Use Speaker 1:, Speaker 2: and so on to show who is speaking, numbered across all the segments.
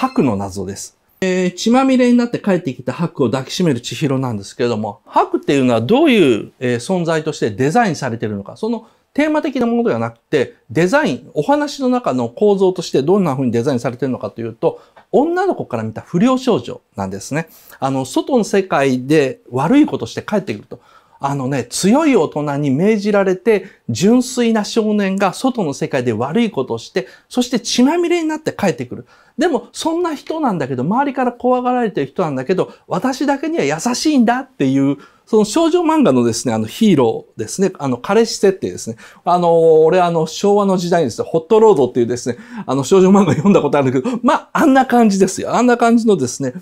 Speaker 1: 白の謎です。えー、血まみれになって帰ってきた白を抱きしめる千尋なんですけれども、白っていうのはどういう、えー、存在としてデザインされてるのか、そのテーマ的なものではなくて、デザイン、お話の中の構造としてどんな風にデザインされてるのかというと、女の子から見た不良少女なんですね。あの、外の世界で悪いことして帰ってくると。あのね、強い大人に命じられて、純粋な少年が外の世界で悪いことをして、そして血まみれになって帰ってくる。でも、そんな人なんだけど、周りから怖がられてる人なんだけど、私だけには優しいんだっていう、その少女漫画のですね、あのヒーローですね、あの彼氏設定ですね。あの、俺あの昭和の時代にですね、ホットロードっていうですね、あの少女漫画読んだことあるんだけど、まあ、あんな感じですよ。あんな感じのですね、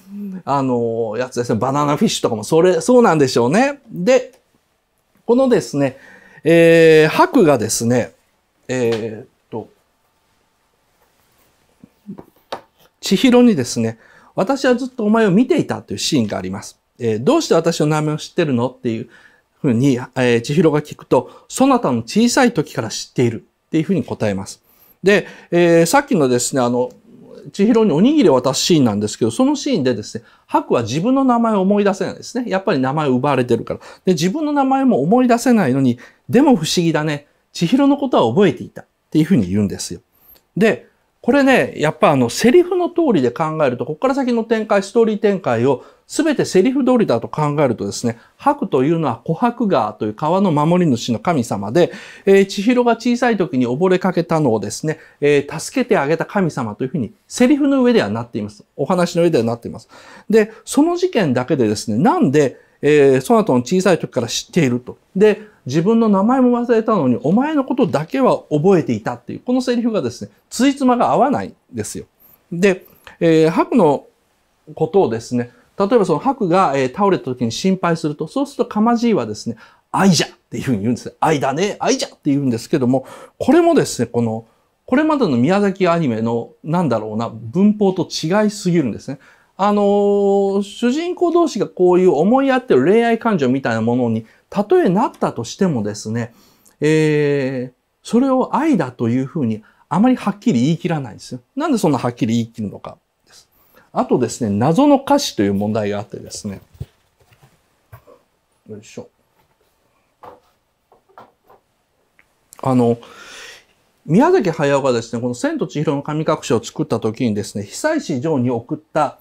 Speaker 1: あの、やつですね、バナナフィッシュとかもそれ、そうなんでしょうね。で、このですね、えー、白がですね、えー、千尋にですね、私はずっとお前を見ていたというシーンがあります。えー、どうして私の名前を知ってるのっていうふうに、えー、千尋が聞くと、そなたの小さい時から知っているっていうふうに答えます。で、えー、さっきのですね、あの、千尋におにぎりを渡すシーンなんですけど、そのシーンでですね、ハクは自分の名前を思い出せないですね。やっぱり名前を奪われてるから。で、自分の名前も思い出せないのに、でも不思議だね。千尋のことは覚えていた。っていうふうに言うんですよ。で、これね、やっぱあの、セリフの通りで考えると、ここから先の展開、ストーリー展開を全てセリフ通りだと考えるとですね、白というのは琥珀川という川の守り主の神様で、えー、千尋が小さい時に溺れかけたのをですね、えー、助けてあげた神様というふうに、セリフの上ではなっています。お話の上ではなっています。で、その事件だけでですね、なんで、えー、その後の小さい時から知っていると。で、自分の名前も忘れたのに、お前のことだけは覚えていたっていう、このセリフがですね、ついつまが合わないんですよ。で、えー、白のことをですね、例えばその白が、え倒れた時に心配すると、そうするとかまじいはですね、愛じゃっていうふうに言うんです。愛だね、愛じゃって言うんですけども、これもですね、この、これまでの宮崎アニメの、なんだろうな、文法と違いすぎるんですね。あのー、主人公同士がこういう思い合ってる恋愛感情みたいなものに、たとえなったとしてもですね、えー、それを愛だというふうに、あまりはっきり言い切らないんですよ。なんでそんなはっきり言い切るのかあとですね、謎の歌詞という問題があってですね。よいしょ。あの、宮崎駿がですね、この千と千尋の神隠しを作った時にですね、被災市場に送った、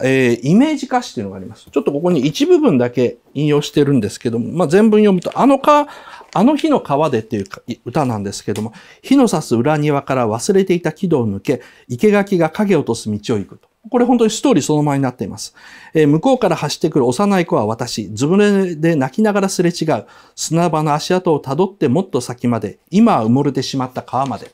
Speaker 1: えー、イメージ歌詞というのがあります。ちょっとここに一部分だけ引用してるんですけども、まあ、全文読むと、あのか、あの日の川でっていう歌なんですけども、火の差す裏庭から忘れていた軌道を抜け、生垣が影を落とす道を行くと。これ本当にストーリーそのままになっています。えー、向こうから走ってくる幼い子は私、ずぶ濡れで泣きながらすれ違う。砂場の足跡をたどってもっと先まで、今は埋もれてしまった川まで。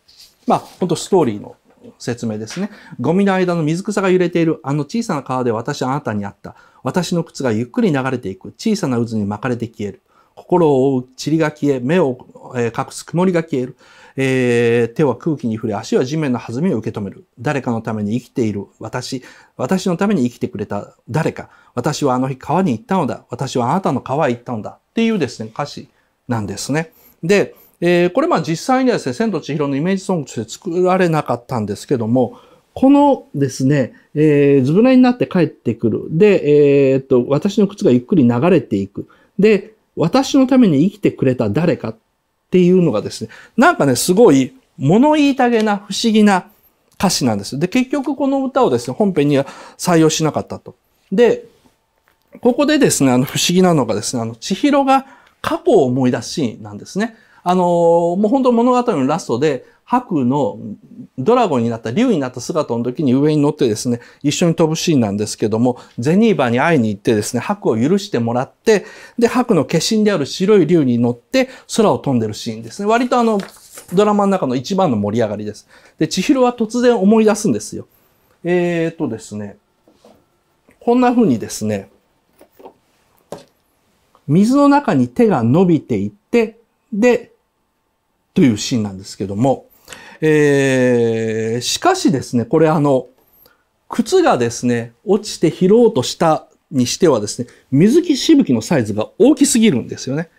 Speaker 1: まあ、本当ストーリーの説明ですね。ゴミの間の水草が揺れているあの小さな川で私はあなたに会った。私の靴がゆっくり流れていく。小さな渦に巻かれて消える。心を覆う塵が消え、目をえ隠す曇りが消える、えー、手は空気に触れ、足は地面の弾みを受け止める。誰かのために生きている私、私のために生きてくれた誰か、私はあの日川に行ったのだ、私はあなたの川へ行ったのだっていうですね、歌詞なんですね。で、えー、これまあ実際にはですね、千と千尋のイメージソングとして作られなかったんですけども、このですね、えー、ずぶ濡れになって帰ってくる。で、えー、っと、私の靴がゆっくり流れていく。で、私のために生きてくれた誰かっっていうのがですね、なんかね、すごい物言いたげな不思議な歌詞なんです。で、結局この歌をですね、本編には採用しなかったと。で、ここでですね、あの不思議なのがですね、あの、千尋が過去を思い出すシーンなんですね。あのもう本当物語のラストで、白のドラゴンになった、竜になった姿の時に上に乗ってですね、一緒に飛ぶシーンなんですけども、ゼニーバに会いに行ってですね、白を許してもらって、で、白の化身である白い竜に乗って空を飛んでるシーンですね。割とあの、ドラマの中の一番の盛り上がりです。で、千尋は突然思い出すんですよ。えー、っとですね、こんな風にですね、水の中に手が伸びていって、で、というシーンなんですけども、えー、しかしですね、これあの、靴がですね、落ちて拾おうとしたにしてはですね、水木しぶきのサイズが大きすぎるんですよね。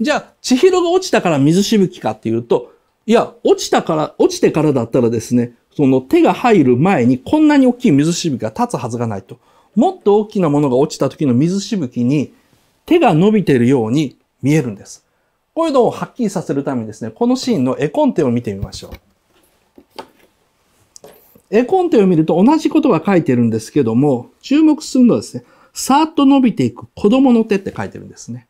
Speaker 1: じゃあ、千尋が落ちたから水しぶきかっていうと、いや、落ちたから、落ちてからだったらですね、その手が入る前にこんなに大きい水しぶきが立つはずがないと。もっと大きなものが落ちた時の水しぶきに手が伸びているように見えるんです。こういうのをはっきりさせるためにですね、このシーンの絵コンテを見てみましょう。絵コンテを見ると同じことが書いてるんですけども、注目するのはですね、さーっと伸びていく子供の手って書いてるんですね。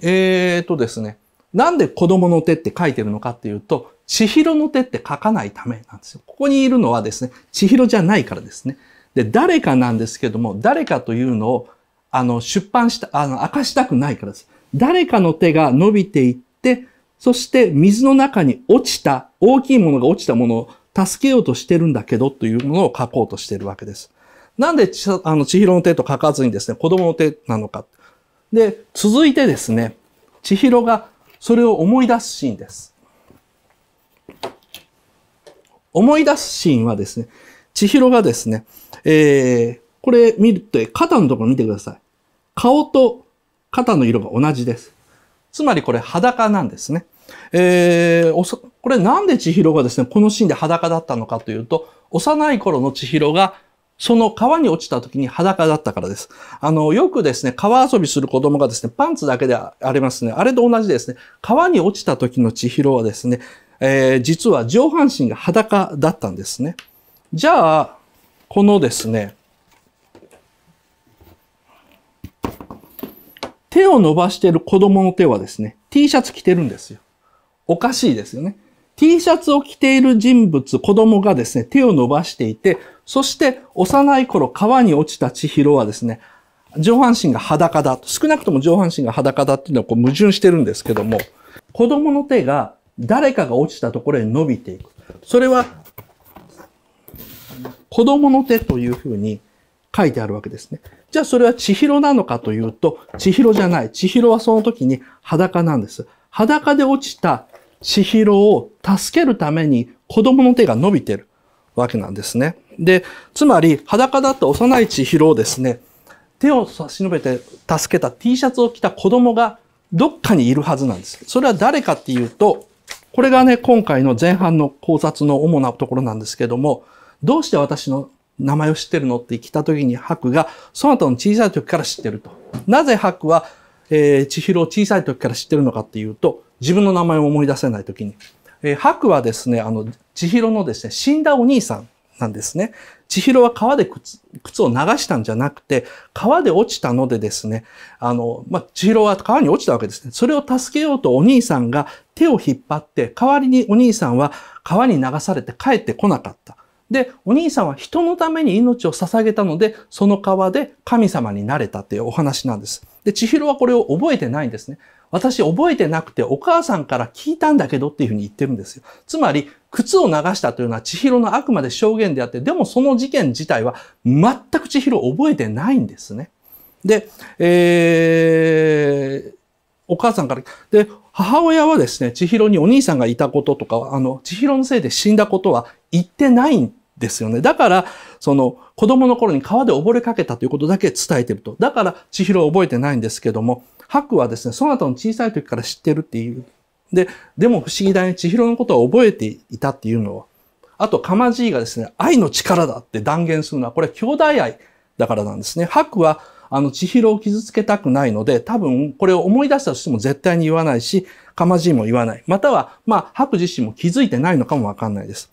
Speaker 1: えーとですね、なんで子供の手って書いてるのかっていうと、千尋の手って書かないためなんですよ。ここにいるのはですね、千尋じゃないからですね。で、誰かなんですけども、誰かというのを、あの、出版した、あの、明かしたくないからです。誰かの手が伸びていって、そして水の中に落ちた、大きいものが落ちたものを助けようとしてるんだけどというものを書こうとしてるわけです。なんでち、あの、千尋の手と書かずにですね、子供の手なのか。で、続いてですね、千尋がそれを思い出すシーンです。思い出すシーンはですね、千尋がですね、えー、これ見ると、肩のところ見てください。顔と肩の色が同じです。つまりこれ裸なんですね。えー、これなんで千尋がですね、このシーンで裸だったのかというと、幼い頃の千尋がその川に落ちた時に裸だったからです。あの、よくですね、川遊びする子供がですね、パンツだけでありますね。あれと同じですね、川に落ちた時の千尋はですね、えー、実は上半身が裸だったんですね。じゃあ、このですね、手を伸ばしている子供の手はですね、T シャツ着てるんですよ。おかしいですよね。T シャツを着ている人物、子供がですね、手を伸ばしていて、そして幼い頃川に落ちた千尋はですね、上半身が裸だ。少なくとも上半身が裸だっていうのはこう矛盾してるんですけども、子供の手が誰かが落ちたところへ伸びていく。それは、子供の手というふうに書いてあるわけですね。じゃあそれは千尋なのかというと、千尋じゃない。千尋はその時に裸なんです。裸で落ちた千尋を助けるために子供の手が伸びてるわけなんですね。で、つまり裸だった幼い千尋をですね、手を差し伸べて助けた T シャツを着た子供がどっかにいるはずなんです。それは誰かっていうと、これがね、今回の前半の考察の主なところなんですけども、どうして私の名前を知ってるのって来た時にハクが、そなたの小さい時から知ってると。なぜハクは、えー、千尋を小さい時から知ってるのかっていうと、自分の名前を思い出せない時に。えー、白はですね、あの、千尋のですね、死んだお兄さんなんですね。千尋は川で靴を流したんじゃなくて、川で落ちたのでですね、あの、まあ、千尋は川に落ちたわけですね。それを助けようとお兄さんが手を引っ張って、代わりにお兄さんは川に流されて帰ってこなかった。で、お兄さんは人のために命を捧げたので、その川で神様になれたっていうお話なんです。で、千尋はこれを覚えてないんですね。私覚えてなくてお母さんから聞いたんだけどっていうふうに言ってるんですよ。つまり、靴を流したというのは千尋のあくまで証言であって、でもその事件自体は全く千尋覚えてないんですね。で、えー、お母さんから、で、母親はですね、千尋にお兄さんがいたこととか、あの、千尋のせいで死んだことは言ってないんですよね。だから、その子供の頃に川で溺れかけたということだけ伝えてると。だから、千尋を覚えてないんですけども、白はですね、そなたの小さい時から知ってるっていう。で、でも不思議だね、千尋のことを覚えていたっていうのは。あと、かまじいがですね、愛の力だって断言するのは、これは兄弟愛だからなんですね。白は、あの、千尋を傷つけたくないので、多分、これを思い出したとしても絶対に言わないし、かまじいも言わない。または、まあ、白自身も気づいてないのかもわかんないです。